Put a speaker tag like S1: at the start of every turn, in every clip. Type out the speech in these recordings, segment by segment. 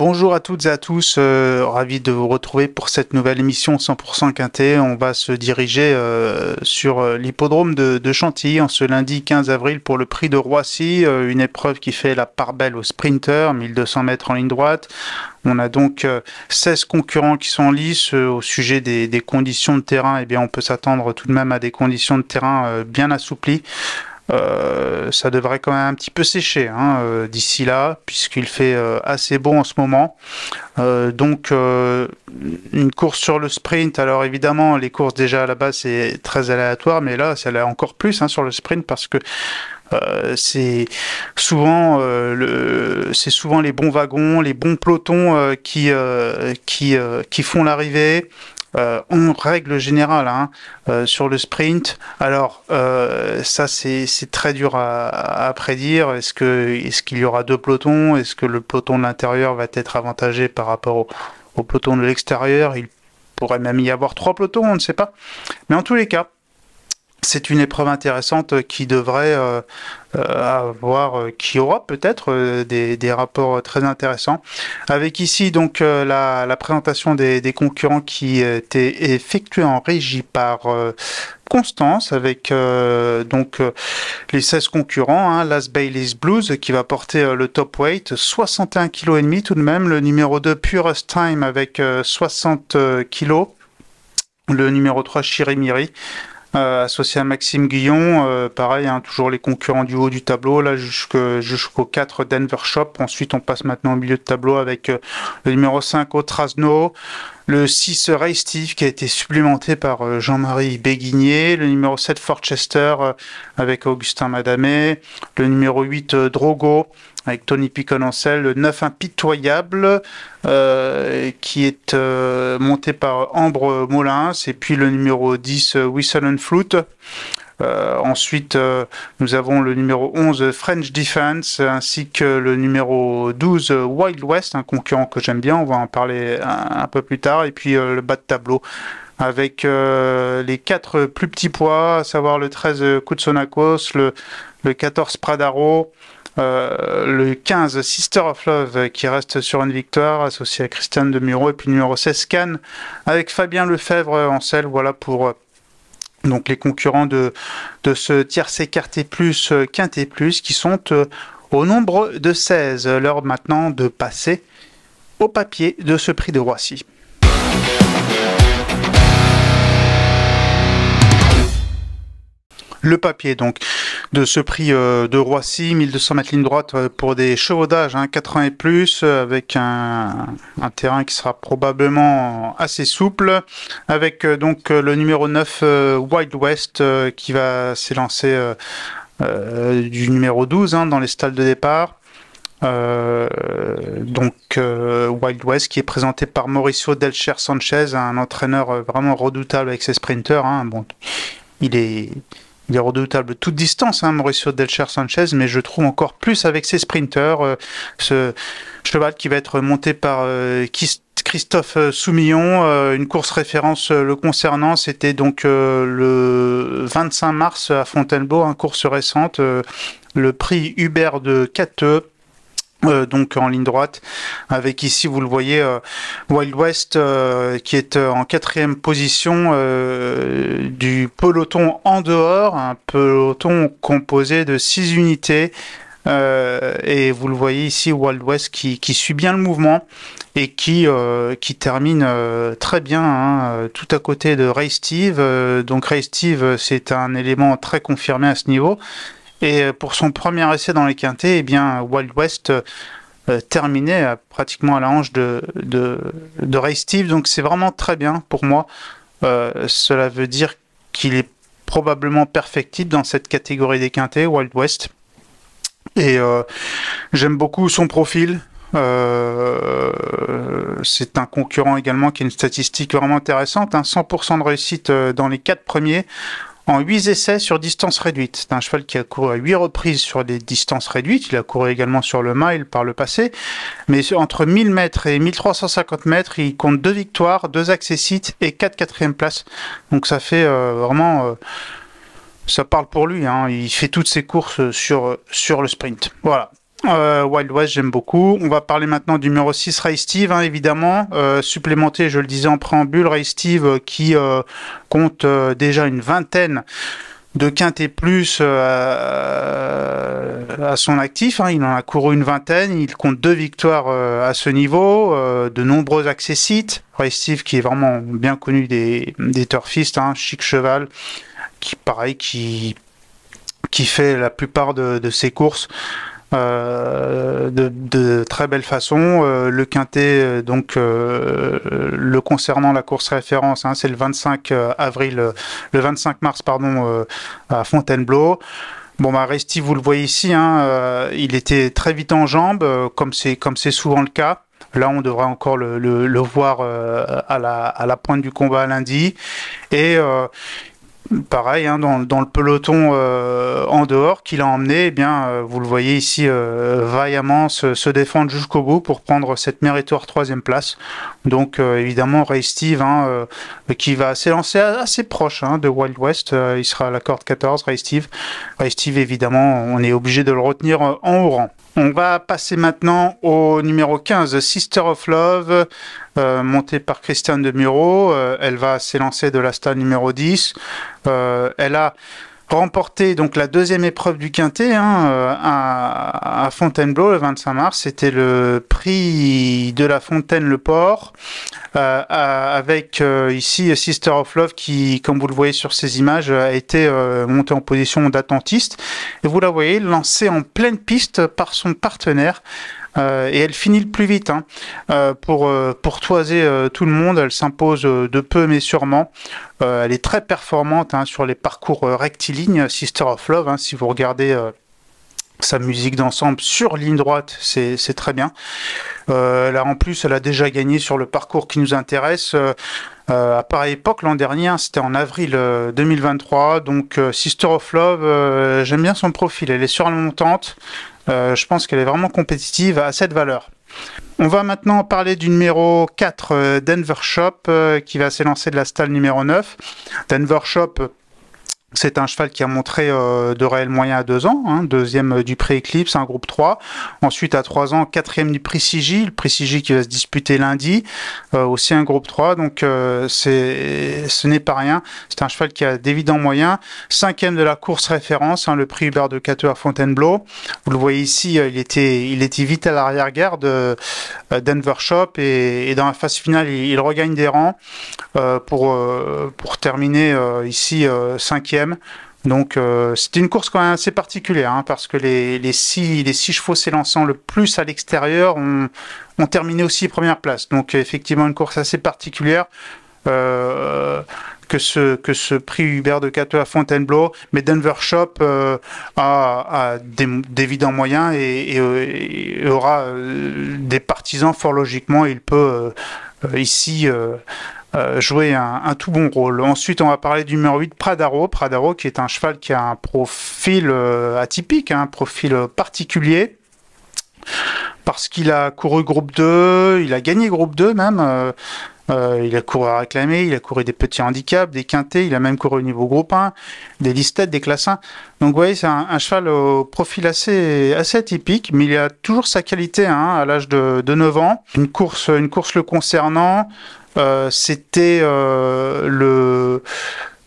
S1: Bonjour à toutes et à tous, euh, ravi de vous retrouver pour cette nouvelle émission 100% Quintet. On va se diriger euh, sur euh, l'hippodrome de, Chantilly en ce lundi 15 avril pour le prix de Roissy, une épreuve qui fait la part belle aux sprinter, 1200 mètres en ligne droite. On a donc 16 concurrents qui sont en lice au sujet des, conditions de terrain. Eh bien, on peut s'attendre tout de même à des conditions de terrain bien assouplies. Euh, ça devrait quand même un petit peu sécher hein, euh, d'ici là, puisqu'il fait euh, assez bon en ce moment. donc une course sur le sprint, alors évidemment les courses déjà à la base c'est très aléatoire, mais là ça l'est encore plus hein, sur le sprint parce que c'est souvent le c'est souvent les bons wagons les bons pelotons qui qui qui font l'arrivée euh, en règle générale, hein, euh, sur le sprint. Alors, euh, ça, c'est très dur à, prédire. Est-ce qu'il est qu'il y aura deux pelotons Est-ce que le peloton de l'intérieur va être avantagé par rapport au peloton de l'extérieur Il pourrait même y avoir trois pelotons, on ne sait pas. Mais en tous les cas, c'est une épreuve intéressante qui devrait euh, euh, avoir, euh, qui aura peut-être des, rapports très intéressants. Avec ici donc la, présentation des, concurrents qui étaient effectués en régie par Constance avec donc les 16 concurrents, hein, Las Bailey's Blues qui va porter le top weight, 61 kg et demi tout de même, le numéro 2 Purest Time avec 60 kg, le numéro 3 Shirimiri euh, associé à Maxime Guillon, euh, pareil, hein, toujours les concurrents du haut du tableau, là jusqu'au 4 Denver Shop. Ensuite, on passe maintenant au milieu de tableau avec euh, le numéro 5 au Trasno, le 6 Ray Steve qui a été supplémenté par Jean-Marie Béguinier, le numéro 7 Forchester avec Augustin Madamé, le numéro 8 Drogo, avec Tony Piconancel, le 9 impitoyable, euh, qui est euh, monté par Ambre Molins, et puis le numéro 10, Whistle and Flute. Euh, ensuite, euh, nous avons le numéro 11, French Defense, ainsi que le numéro 12, Wild West, un concurrent que j'aime bien, on va en parler un, peu plus tard, et puis le bas de tableau avec les quatre plus petits poids, à savoir le 13 Kutsunakos, le 14 Pradaro, euh, le 15, Sister of Love, qui reste sur une victoire, associé à Christiane de Muro. Et puis numéro 16, Cannes, avec Fabien Lefebvre en selle. Voilà pour euh, donc les concurrents de, de ce tiercé quartet plus, euh, quinté plus, qui sont au nombre de 16. L'heure maintenant de passer au papier de ce prix de Roissy. Le papier donc de ce prix euh, de Roissy, 1200 mètres ligne droite euh, pour des chevaux d'âge, 80 et plus, euh, avec un, terrain qui sera probablement assez souple, avec donc le numéro 9 Wild West qui va s'élancer du numéro 12 hein, dans les stalles de départ. donc Wild West qui est présenté par Mauricio Delcher Sanchez, un entraîneur vraiment redoutable avec ses sprinters. Hein. Bon, il est il est redoutable toute distance, hein, Mauricio Delcher Sanchez, mais je trouve encore plus avec ses sprinters, euh, ce cheval qui va être monté par euh, Christophe euh, Soumillon. une course référence le concernant, c'était donc le 25 mars à Fontainebleau, une hein, course récente, le prix Hubert de Cateux euh, donc en ligne droite avec ici vous le voyez euh, Wild West euh, qui est en quatrième position du peloton en dehors un peloton composé de six unités et vous le voyez ici Wild West qui, qui suit bien le mouvement et qui, qui termine très bien hein, tout à côté de Ray Steve donc Ray Steve c'est un élément très confirmé à ce niveau et euh, pour son premier essai dans les quintés, eh bien, Wild West terminé euh, euh, terminait pratiquement à la hanche de, de, Ray Steve. Donc c'est vraiment très bien pour moi. cela veut dire qu'il est probablement perfectible dans cette catégorie des quintés, Wild West. Et j'aime beaucoup son profil. c'est un concurrent également qui a une statistique vraiment intéressante, 100% hein. de réussite dans les quatre premiers, en 8 essais sur distance réduite. C'est un cheval qui a couru à 8 reprises sur des distances réduites. Il a couru également sur le mile par le passé. Mais entre 1000 mètres et 1350 mètres, il compte deux victoires, 2 accessites et 4 quatrième places. Donc ça fait euh, vraiment... Euh, ça parle pour lui. Hein. Il fait toutes ses courses sur, sur le sprint. Voilà. Euh, Wild West, j'aime beaucoup. On va parler maintenant du numéro 6, Ray Steve, hein, évidemment. Euh, supplémenté, je le disais en préambule, Ray Steve euh, qui compte déjà une vingtaine de et plus à son actif. Hein. Il en a couru une vingtaine. Il compte deux victoires à ce niveau, de nombreux accessites. Ray Steve qui est vraiment bien connu des, turfistes, hein, chic cheval, qui pareil, qui, qui fait la plupart de, de ses courses euh, de, de, très belle façon. Euh, le quintet, euh, donc le concernant la course référence, hein, c'est le 25 avril, le 25 mars pardon, à Fontainebleau. Bon, bah, Resti, vous le voyez ici, hein, il était très vite en jambes, comme c'est comme c'est souvent le cas. Là, on devrait encore le, le, le voir à la, à, la, pointe du combat lundi. Et pareil, hein, dans, le peloton euh, en dehors qu'il a emmené, eh bien, euh, vous le voyez ici euh, vaillamment se, défendre jusqu'au bout pour prendre cette méritoire troisième place. Donc évidemment, Ray Steve, hein, qui va s'élancer assez proche hein, de Wild West, il sera à la corde 14, Ray Steve. Ray Steve, évidemment, on est obligé de le retenir en haut rang. On va passer maintenant au numéro 15, Sister of Love, euh, montée par Christiane de Muro. Euh, elle va s'élancer de la stade numéro 10. Euh, elle a remporté donc la deuxième épreuve du quintet hein, à, à, Fontainebleau le 25 mars. C'était le prix de la Fontaine-le-Port. Euh, euh, avec euh, ici Sister of Love qui, comme vous le voyez sur ces images, a été montée en position d'attentiste. Et vous la voyez lancée en pleine piste par son partenaire. et elle finit le plus vite hein. pour, pour toiser tout le monde. Elle s'impose de peu mais sûrement. elle est très performante hein, sur les parcours rectilignes Sister of Love. Hein, si vous regardez sa musique d'ensemble sur ligne droite, c'est très bien. Euh, là en plus, elle a déjà gagné sur le parcours qui nous intéresse. Euh, euh, à pareille époque l'an dernier, hein, c'était en avril 2023. Donc Sister of Love, j'aime bien son profil, elle est surmontante. je pense qu'elle est vraiment compétitive à cette valeur. On va maintenant parler du numéro 4 Denver Shop qui va s'élancer de la stalle numéro 9. Denver Shop, c'est un cheval qui a montré euh, de réels moyens à deux ans, hein, deuxième euh, du pré Eclipse, un groupe 3. Ensuite, à trois ans, quatrième du prix CIGI le prix CIGI qui va se disputer lundi, euh, aussi un groupe 3. Donc, ce n'est pas rien. C'est un cheval qui a d'évidents moyens. Cinquième de la course référence, hein, le prix Hubert de Cateau à Fontainebleau. Vous le voyez ici, il était, il était vite à l'arrière-garde euh, Denver Shop et, dans la phase finale il, regagne des rangs euh, pour, euh, pour terminer ici cinquième. Donc euh, c'était une course quand même assez particulière hein, parce que les, les, six, les six chevaux s'élançant le plus à l'extérieur ont, ont terminé aussi première place. Donc effectivement une course assez particulière. Euh, que ce, que ce prix Hubert de Cateau à Fontainebleau, mais Denver Shop euh, a, des d'évidents moyens et, et, aura euh, des partisans fort logiquement. Il peut euh, ici jouer un, tout bon rôle. Ensuite, on va parler du numéro 8, Pradaro. Pradaro qui est un cheval qui a un profil atypique, hein, un profil particulier parce qu'il a couru groupe 2, il a gagné groupe 2 même. Euh, il a couru à réclamer, il a couru des petits handicaps, des quintés, il a même couru au niveau groupe 1, des listettes, des classins. Donc vous voyez, c'est un, cheval au profil assez, assez atypique, mais il a toujours sa qualité hein, à l'âge de, de, 9 ans. Une course, une course le concernant, euh, c'était euh, le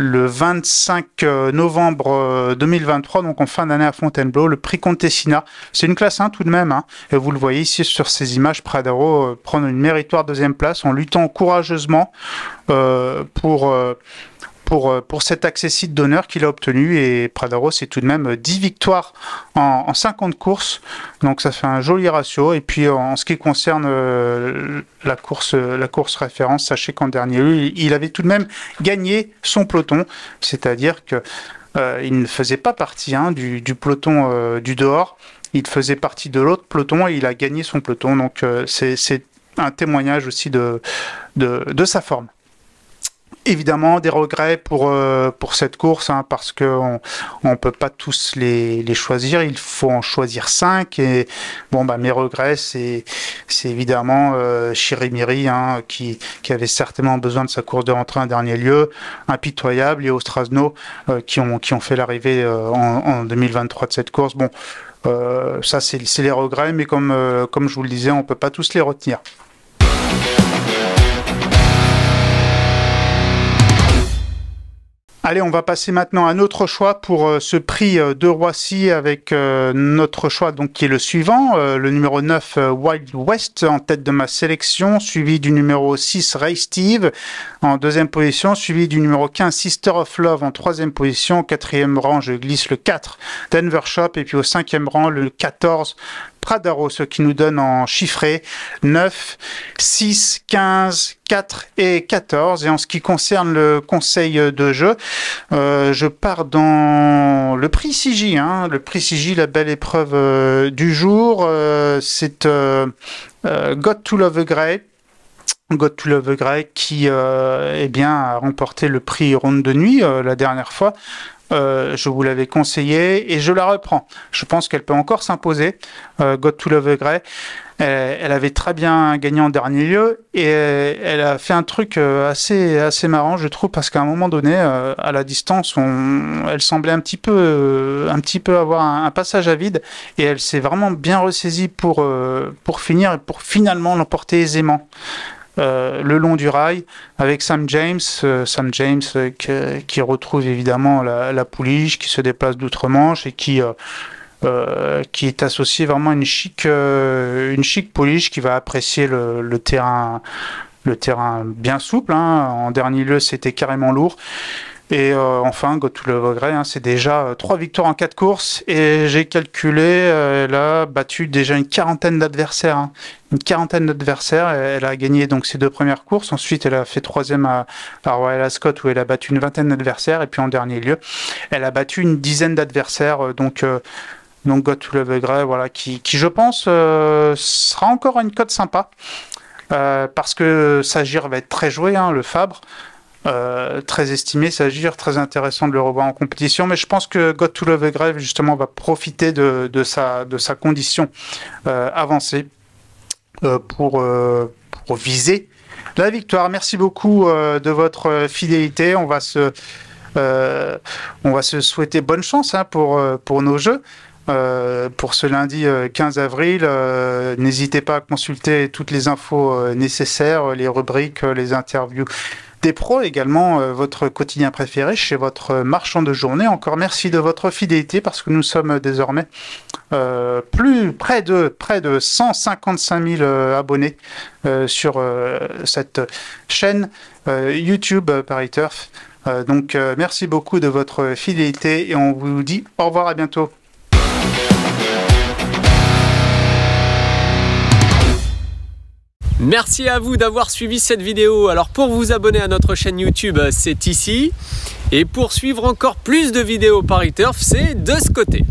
S1: le 25 euh, novembre 2023, euh, donc en fin d'année à Fontainebleau, le prix Contessina. C'est une classe 1 hein, tout de même. Hein. Et vous le voyez ici sur ces images, Pradero prendre euh, prend une méritoire deuxième place en luttant courageusement pour pour, euh, pour cet accessit d'honneur qu'il a obtenu. Et Pradaro, c'est tout de même 10 euh, victoires en, en, 50 courses. Donc ça fait un joli ratio. Et puis en ce qui concerne euh, la, course, la course référence, sachez qu'en dernier lieu, il, avait tout de même gagné son peloton. C'est-à-dire que il ne faisait pas partie hein, du, peloton du dehors. Il faisait partie de l'autre peloton et il a gagné son peloton. Donc c'est un témoignage aussi de, de, de sa forme évidemment des regrets pour, euh, pour cette course hein, parce qu'on on peut pas tous les, les, choisir. Il faut en choisir cinq. Et bon, bah, mes regrets, c'est évidemment euh, Chirimiri hein, qui, qui, avait certainement besoin de sa course de rentrée en dernier lieu. Impitoyable. Et Ostrasno euh, qui, ont, qui ont fait l'arrivée euh, en, 2023 de cette course. Bon, ça, c'est les regrets, mais comme, comme je vous le disais, on peut pas tous les retenir. Allez, on va passer maintenant à notre choix pour euh, ce prix euh, de Roissy avec euh, notre choix donc qui est le suivant, le numéro 9 Wild West en tête de ma sélection, suivi du numéro 6 Ray Steve en deuxième position, suivi du numéro 15 Sister of Love en troisième position, quatrième rang je glisse le 4 Denver Shop et puis au cinquième rang le 14 Pradaro, ce qui nous donne en chiffré 9, 6, 15, 4 et 14. Et en ce qui concerne le conseil de jeu, euh, je pars dans le prix CJ, hein. le prix CJ, la belle épreuve euh, du jour. Euh, c'est God to Love a Grey. God to Love a Grey qui eh bien, a remporté le prix Ronde de Nuit la dernière fois. Euh, je vous l'avais conseillé et je la reprends. Je pense qu'elle peut encore s'imposer. Euh, God to Love Grey, elle, avait très bien gagné en dernier lieu et euh, elle a fait un truc assez assez marrant, je trouve, parce qu'à un moment donné, à la distance, on, elle semblait un petit peu un petit peu avoir un, un passage à vide et elle s'est vraiment bien ressaisie pour pour finir et pour finalement l'emporter aisément. Euh, le long du rail avec Sam James. Euh, Sam James euh, qui retrouve évidemment la, la, pouliche, qui se déplace d'outre-Manche et qui, qui est associé vraiment à une chic, une chic pouliche qui va apprécier le, le terrain. Le terrain bien souple. Hein. En dernier lieu, c'était carrément lourd. Et euh, enfin, Go to Love c'est déjà 3 euh, victoires en 4 courses. Et j'ai calculé, elle euh, a battu déjà une quarantaine d'adversaires. Hein. Une quarantaine d'adversaires. Elle a gagné donc ses deux premières courses. Ensuite, elle a fait troisième à, à, Royal Ascot où elle a battu une vingtaine d'adversaires. Et puis en dernier lieu, elle a battu une dizaine d'adversaires. donc donc God to Love Grey, voilà, qui, je pense sera encore une cote sympa. parce que Sagir va être très joué, hein, le Fabre. Euh, très estimé s'agir, très intéressant de le revoir en compétition. Mais je pense que God to Love Grave justement va profiter de, sa, de sa condition euh, avancée euh, pour, viser la victoire. Merci beaucoup de votre fidélité. On va se on va se souhaiter bonne chance hein, pour, pour nos jeux. pour ce lundi 15 avril, n'hésitez pas à consulter toutes les infos nécessaires, les rubriques, les interviews des pros également, euh, votre quotidien préféré chez votre marchand de journée. Encore merci de votre fidélité parce que nous sommes désormais euh, plus près de près de 155 000 euh, abonnés sur cette chaîne YouTube Paris Turf. donc merci beaucoup de votre fidélité et on vous dit au revoir à bientôt. Merci à vous d'avoir suivi cette vidéo. Alors pour vous abonner à notre chaîne YouTube, c'est ici. Et pour suivre encore plus de vidéos Paris Turf, c'est de ce côté.